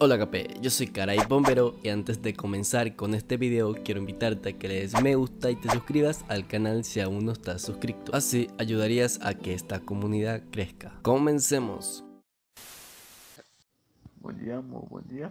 Hola Capé, yo soy Caray Bombero y antes de comenzar con este video quiero invitarte a que le des me gusta y te suscribas al canal si aún no estás suscrito. Así ayudarías a que esta comunidad crezca. Comencemos. Buen día, buen día.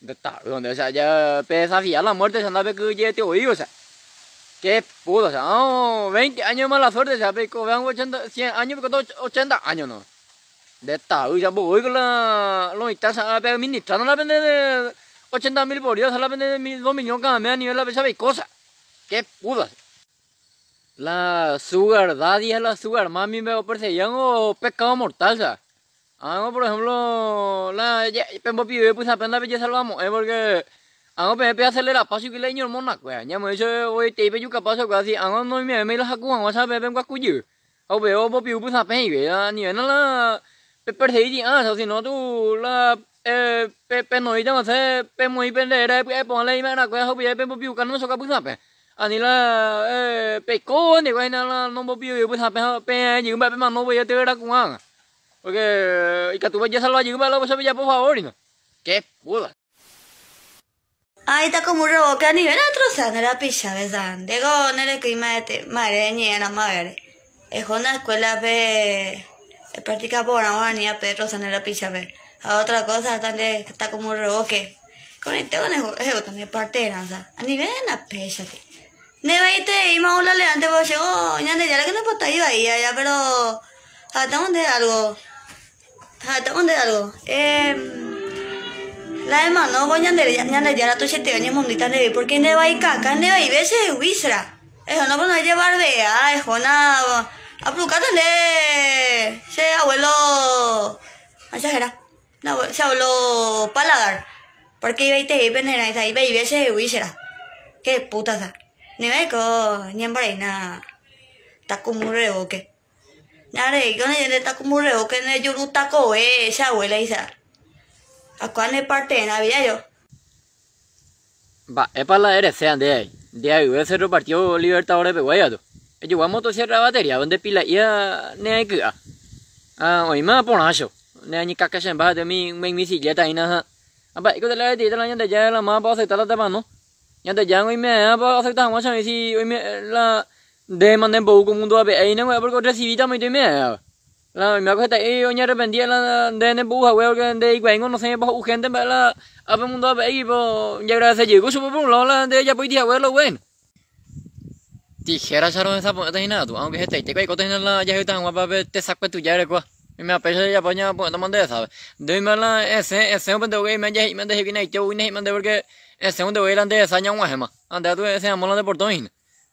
de donde, o sea, ya desafía la muerte, se andaba que yo te oí, o sea. Qué puto, o sea, oh, 20 años mala suerte, o sea, vean 80, 100 años, pero 80 años, ¿no? De tal, o sea, lo pues, con la, lo no la vende de 80 mil se la vende de 2 millones cada mes a nivel, la ¿sabes? cosa. Qué puto, o sea. La sugar daddy, la sugar mami me perseguían o pescado pecado mortal, o sea. Hago, por ejemplo, la pembo pibe pues apenas ya salvamos, eh, porque hago pe pe acelera paso que leño el monaco, ya me eso hoy te pe yuca paso casi, hago no me me la hago, hago sabe ven cuacuyo. Hago pe obo pibe pues apenas ya ni en la pe perse di ah, si no tú la eh pe pe no ya más pe muy pendera pe ponle y me na cueva hago pe pembo pibe cano soca pues apenas. Ani la eh pe con de vaina la no pibe pues apenas pe ni un pe mano voy a te ver a cuanga. Porque eh, y que tú vayas a salvar a la vas a pillar por favor, ¿no? ¡Qué puta! Ahí está como un ni ven a en la pilla, ¿verdad? Digo, no le clima de te, madre ni en la madre. Es una escuela de práctica por ahora ni a Pedro en la pilla, ve. A otra cosa, está como un reboque. Con el es de también parte a nivel de la pilla, Ne veinte y más un levante, pues llegó, oh, ya le que no está ahí, ya, pero. hasta ah, de algo te conté algo. Eh, la no voy a andar a tu siete años mundita de porque no va a ir caca, ¿No va a ir veces de Wisra. Eso no van pues a llevar vea, es jona. de se abuelo. Mensajera. No, se abuelo paladar. Porque iba a ir te iba a ir veces de uísera Qué puta, ni me ni en vaina. Está como un reboque. Nare, yo ni de taco murreo eh, que no ne yuru taco esa abuela esa ¿A cuál ne parte en había yo? Va, es para la derecha, sean de ahí. De ahí, voy a hacer el partido Libertadores de Guayato. Yo voy a motosierra la batería, donde pila y a ne hay que. Ah, hoy me va a poner eso. Ne hay ni caca en baja de mi, mi, mi silleta y nada. Ah, va, y que te la de ti, la ñan de ya la más para aceptar la tema, ¿no? Y antes ya hoy me va a aceptar mucho, a mí sí, hoy me la de manden bau como un doape ahí no porque otra civita me estoy medio la me acuerdo ahí oña arrepentía la de ne buja güey que de igual no sé por urgente para la ape un doape ahí po ya gracias llegó supo por un lado la de ella pues güey lo bueno tijera charon esa ponta y nada tú aunque este te caigo teniendo la ya está guapa te saco tu ya eres cuá y me apetece ya paña pues no mandé sabes de me la ese ese un pendejo que me ya me dejé bien ahí te voy a ir porque ese un de voy a ir antes de esa ña un ajema antes tú ese amor de portón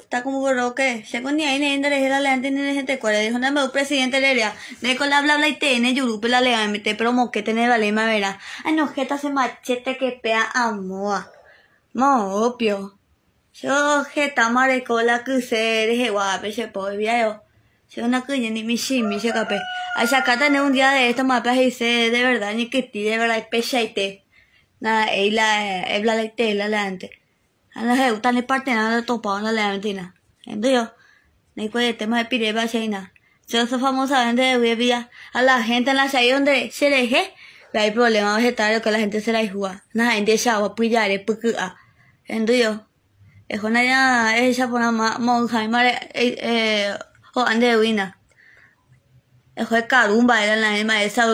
está como boroke, sekundi se con lejera leante ni gente cuare, dijo nada más presidente leria, de con la bla bla y tene yurupe la te mete moque que tener la lema vera, ay no jeta se machete que pea a moa, mo opio, yo jeta mareco la que se deje guape se yo, yo una cuña ni mi shimi se cape, allá acá tener un día de esto mapas y se de verdad ni que ti de verdad pechaite pecha y te, nada, eh, y la, es la leite, la ante Alla heutan ni parte de en Ni tema de Yo soy famosa de huevilla. A la gente en la calle donde se deje. hay problema vegetario que la gente se la juega. Na gente se la ya esa por eh, eh o ande Es carumba la misma esa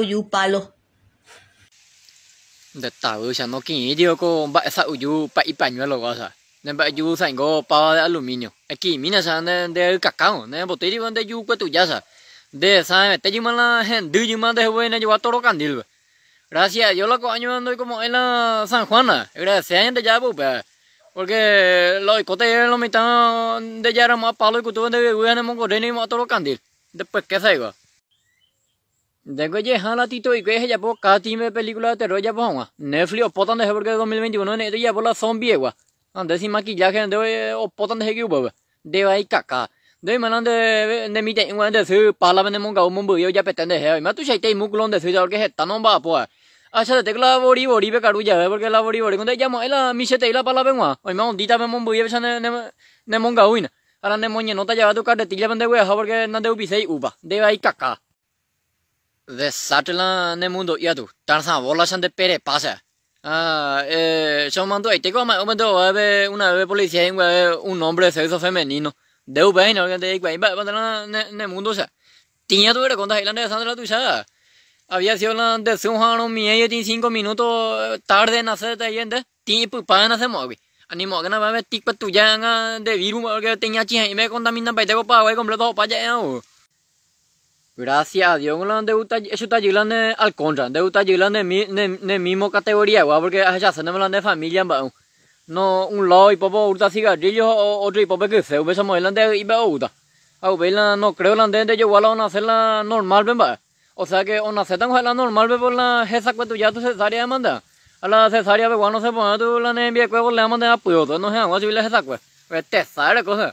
de tabu ya no que digo con ba esa uyu pa y pañuelo cosa de ba uyu sango pava de aluminio aquí mina ya de de cacao de botella de uyu que ya sa de esa me te llaman la gente llaman de buena yo a todo candil gracias yo lo coño ando como en la San Juana gracias gente ya pues porque lo los en lo mitad de ya era más palo y que tú de buena el correr ni más todo candil después qué se iba de que ya la tito y que es ya por cada time película de terror ya por Netflix o potan de porque 2021 ne ya por la zombie gua. Antes sin maquillaje de o potan de que hubo. De ahí caca. De manan de de mi de un de su palabra de monga un yo ya petende he. Ma tu chaita y muculón de su ya porque está no va pues. Acha de la bori bori pe caru ya porque la bori bori cuando llamo la mi chete te la palabra gua. Hoy me un dita me monbo ya ne ne monga uina. Ahora ne moñe nota ya tu carretilla porque no uba. De ahí caca de en ne mundo yadu tansa volasan de pere pasa ah eh yo mando ahí tengo más mando a ver una vez policía un hombre de sexo femenino de ubain alguien de igual va ne mundo sa tenía tu era contra la de Sandra tu sa había sido la de sujano mi ella tiene cinco minutos tarde en hacer de yende tipo para en hacer móvil ani mo gana va a ver tic pa de virus que tenía chinga y me contamina para te copa completo para allá Gracias a Dios, la deuta, eso está llegando al contra, estar llegando en la misma categoría, igual porque ya se nos de familia, No, un lado y popo urta cigarrillos, otro y popo que se ube somos el de y me urta. A ustedes no creo la de yo a una hacerla normal, ven, pues, O sea que una se tan la normal, ve pues, por la que pues, tú ya tu cesárea de manda. A la cesárea, ve Cuando no se pone tu la nevia, cuevo le mandan a puyo, no se hago así la jesa cuevo. Te sale cosa.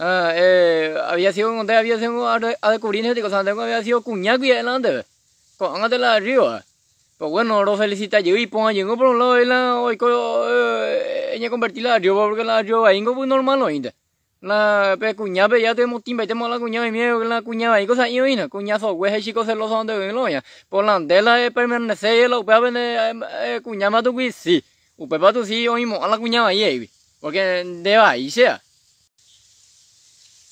Ah, eh, había sido donde había sido a, descubrir ese tico había sido cuñaco y adelante con de la arriba pues bueno lo felicita yo y ponga llegó por un lado y la hoy con eh, ella convertí la arriba porque la arriba es pues normal oíste la pe pues, pues, ya tenemos timba y tenemos la cuña y miedo que la cuña ahí cosa y oína cuña cuñazo, güey chico celoso donde ven lo ya por pues, la andela es eh, permanecer eh, la upea vende cuñada tu tu sí upea tu sí oímos a la cuña ahí porque de ahí sea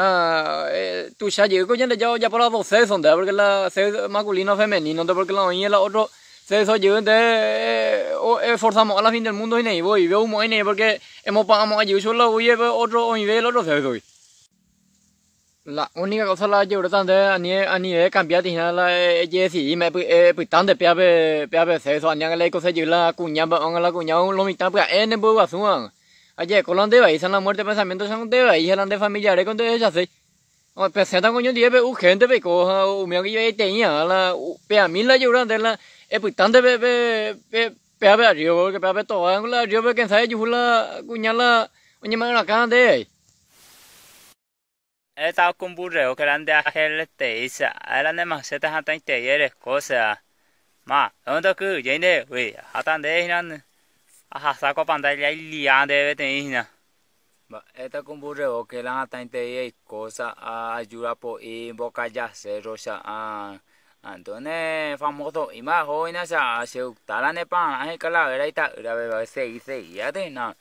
Ah, eh, tú ya llegué coño ya, ya por las dos sexos, porque la sexo masculino femenino, porque la oña y la otro sexo de entonces eh, esforzamos eh, a la fin del mundo y ahí voy, veo humo en porque hemos pagado allí, yo la voy otro o y el otro sexo. La única cosa la llevo tanto a nivel a nivel cambiar eh, de la y me pues tanto peabe peabe sexo, a nivel la cosa llevo la cuñada, la cuñada lo mitad pues en el bobo Oye, con los de ahí son la muerte pensamientos son de ahí, eran de familiares con de ellos así. O pensé tan coño día, pero urgente, uh, pero coja, o mío que yo ahí tenía, la, pero uh, a mí la lloran de la, es bastante, pero, pero, pero, pero, arriba, porque pero, pero, todo, la arriba, pero que sabe, yo la, cuñala, oye, me la cara de ahí. Él estaba con burreo que eran de ajedrez te dice, eran de macetas hasta en talleres, cosas. Ma, ¿dónde que? Ya ne, wey, hasta de ahí, Arrastar com a pandaia liada deve ter, né? Esta comburreo que lá tá inteira coisa a ah, ajuda por ir boca já se rocha a Antone famoso e mais hoina já se tala ne pan aí cala era ita era vai se se ia de na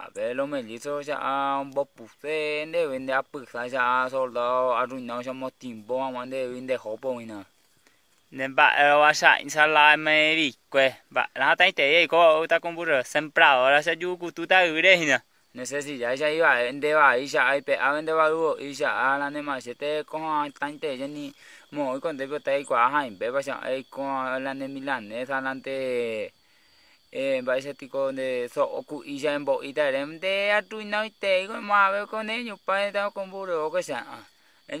a ver lo melizo já a ah, um bopuse ne vende a puxa já ah, soldado a ruinão motimbo a mande vende hopo ina Nemba ba'rova eh, cha'insalame vikue. Ba'rãhatãitei eiko kota sembradora chajukututa'yguýre hína. Necesidad ya iba de bahía, hay pea vende baruo, y ya a la nemachete con tante ya ni mo y con debio te cuaja e, en beba ya hay ko la nemilanesa alante eh vaya tico de so oku y ya en boita de atuina em y te con más con ta para estar con burro que sea en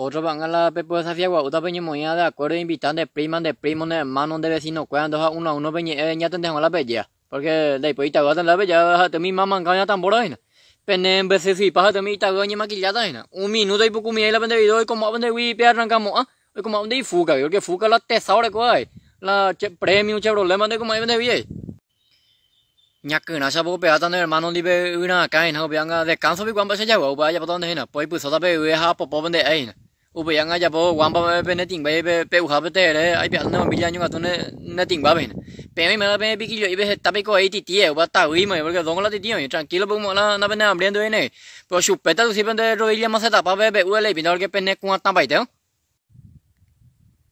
Otro la Pepo de Safiagua, peña moña de acuerdo de prima de primos, de hermano de vecino cuando dos a uno a uno peña, eh, ya te la bella Porque de ahí pues, te aguantan la peña, de mi mamá engaña tambora, ¿no? Pene en veces si pasa de mi te maquillada, Un minuto y poco mía ahí la pende video y como a de wipe arrancamos, ah, y como a y fuga yo que fuga la que hay La che, premio, che problema de como a de eh. pues, no se puede pe de hermano libe una caña, o bien descanso, pues, y cuando se llegó, vaya por donde hina, pues puso da be ha popo de ahí. upeyanga yapo wampa pe netimba pe pe uja pe tere ai pe no mil año gatune netimba pe pe mi mala pe piquillo y ves tape ko ahí titie eh, va ta uima porque don la titie tranquilo pues mala na pena abriendo ene pero chupeta tu siempre de rodilla más etapa pe pe ule pinor que pe ne con tan baiteo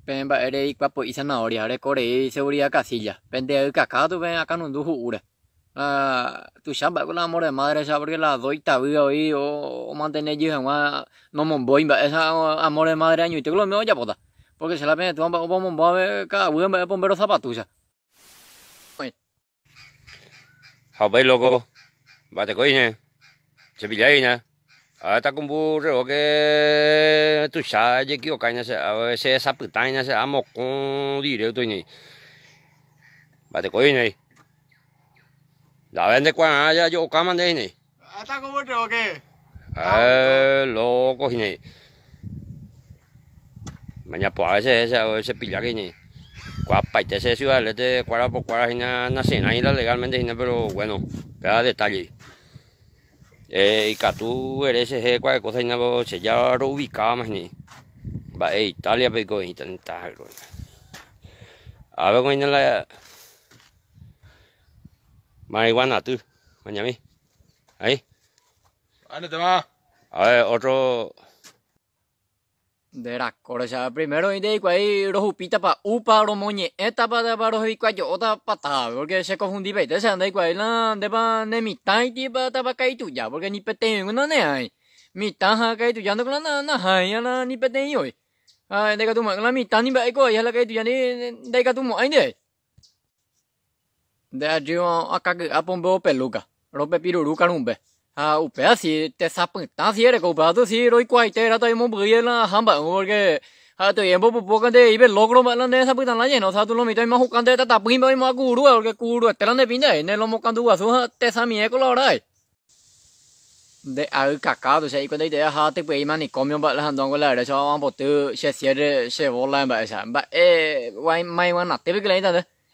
pe ba ere ikpa po isana oria re kore seguridad casilla pende ka ka tu pe acá no duhu ure tu sáng bảy là một đại mai ra sao bởi là với tàu rồi ô mang tên này chứ hàng qua nó mồm bôi bảy sao à một đại mai ra nhiều tức porque se la mía tu ông ông mồm bôi cả bữa mẹ bơm bơm zapatos sa học bảy logo bà ta coi nha sẽ bị lấy nha à ta cũng bu tu sa cái kiểu cái nha sẽ sẽ sắp tới nha sẽ ăn một con đi đều tôi nhỉ bà ta coi la vende de cuanaya yo cómo de ni está como te o qué? Ah, eh, loco ni Mañana pues veces ese ese pilla ni hine. Cuapa y ese ciudad de cuadra por cuadra hina nacena la legalmente ni pero bueno, cada detalle. Eh, y eres ese cualquier cosa, hina, pues, se ya lo ubicaba más ni. Va, eh, Italia, pero con Italia, A ver, con la a tú, mañana. Ahí. te va? A ver, otro. la corcha, primero y de ahí los upita pa upa los moñe, esta para para los yo otra patada, porque se confundí pe, de sanda igual la de pa de mi tan y pa tapa caí ya, porque ni pete una ne hay, mi tan ha caí ya no con la na hay, la ni pete hoy, ay de que tu la mi tan ni pa eco, ya la caí ni de que tu mo de de allí acá que a peluca rope piruruca numbe a upe así te tan si eres copado si roy cuaitera ta mo la hamba porque ha tu tiempo poco de ibe logro malan de esa puta la lleno sa tu lo mito más jugando esta tapim más guru porque guru estelan de pinda en lo mocando guasu te sa mieco la hora de al cacado y cuando idea ha te pues man ni comio ba la andon la derecha vamos por tu se cierre se bola en ba esa ba eh wai mai wan na que la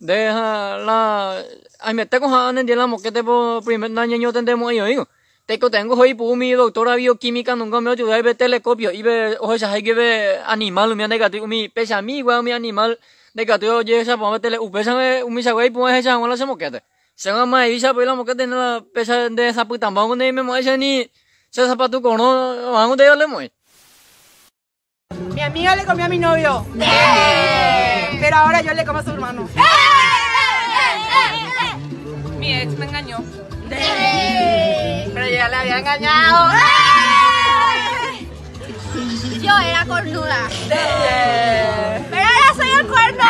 deja la ay me tengo janen en la moquete por primer año yo tendemos ellos digo tengo tengo hoy por pues, mi doctora bioquímica nunca me ayudó a ver telescopio y ve hoy se hay que ver animal mi negativo mi pesa a mi animal negativo yo esa para ver tele upesa me un eh, misa güey pues esa la se moquete se va más y por la moquete no la pesa de esa puta pues, vamos de me mueve ni se zapato con no vamos de le mi amiga le comió a mi novio. ¡Eh! Pero ahora yo le como a su hermano. ¡Eh! Mi ex me engañó. Pero yo ya le había engañado. ¡Eh! Yo era cornuda. Pero ahora soy el cuerno.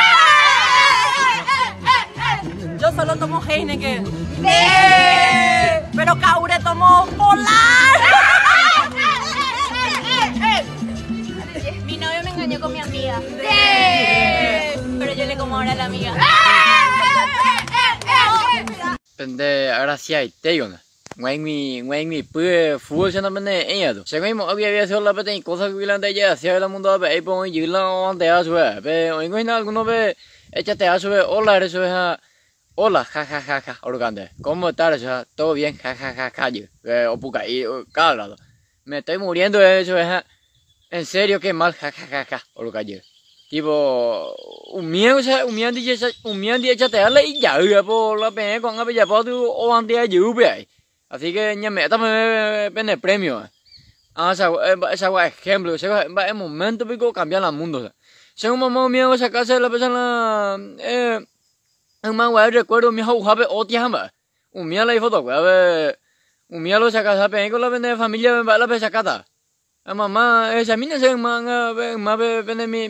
Yo solo tomo Heineken. Pero Kaure tomó polar. Mi novio me engañó con mi amiga. Pero yo le como ahora a la amiga. pende ahora sí hay te una mi, wengi, pue, fuo, se no mene, enyado. Se wengi, había sido la pete, cosa que vilan de ella, a el mundo, a epo, y yula, a te asue, a o en alguno be, échate asue, hola, eres, ja, hola, ja, ja, ¿Cómo estás, Todo bien, jajaja calle ja, ja, y, cada lado. Me estoy muriendo, eso, ja, en serio, qué mal, jajajaja ja, tipo un ya ya di sa ya, ya la pe con la tu o ya así que ya me está premio ah esa eh, esa ejemplo ese es momento pico cambiar el mundo según mamá mía esa casa la persona eh un man recuerdo mi hau habe o tiamba la foto un lo esa casa pe con la familia la pe mamá, esa eh, mina se manga, ma vende mi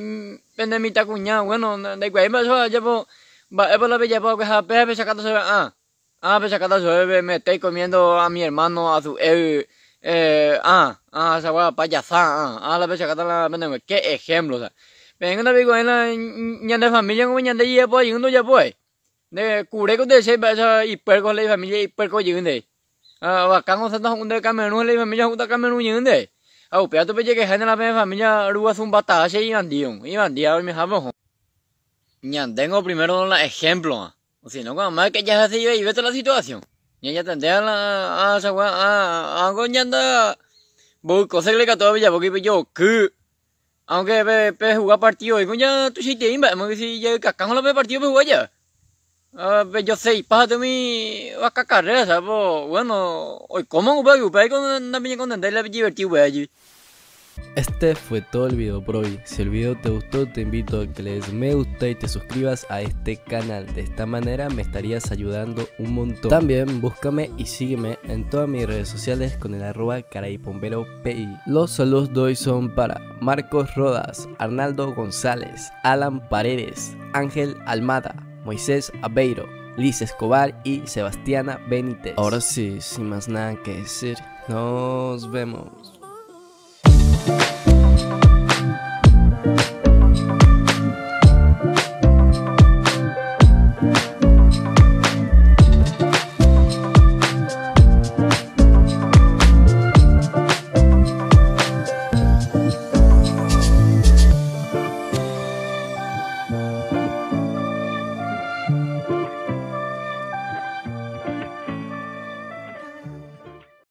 vende mi tacuña, bueno, de que me so ya po va eh, por la bella po que ha pe sacado se ah. Ah, pe sacado se me estoy comiendo a mi hermano a su eh eh ah, ah, esa guapa payasá, ah, la pe sacado la vende qué ejemplo, o sea. Venga, la digo en la ñande familia como ñande ya po y uno ya pues, De cure con de se y perco la familia y perco yendo Ah, va cango se está un de camerún, la familia junta camerún yende familia, 啊，不要都被这个海南那边方面家，如果 son batallas y bandidos, y bandidos me jabón. Ya tengo primero los ejemplo o si no, cuando más que ya se yo y ves la situación. Ya ya la a esa a a que… Voy coserle que todavía porque yo que aunque pe pe jugar partido y con pues ya tú sí si ya la partido pues jugar ya. Ah, yo sé, para de mí, carrera, Bueno, hoy como divertido, Este fue todo el video por hoy. Si el video te gustó, te invito a que le des me gusta y te suscribas a este canal. De esta manera me estarías ayudando un montón. También búscame y sígueme en todas mis redes sociales con el arroba caraypomberopi. Los saludos de hoy son para Marcos Rodas, Arnaldo González, Alan Paredes, Ángel Almada. Moisés Abeiro, Liz Escobar y Sebastiana Benítez. Ahora sí, sin más nada que decir, nos vemos.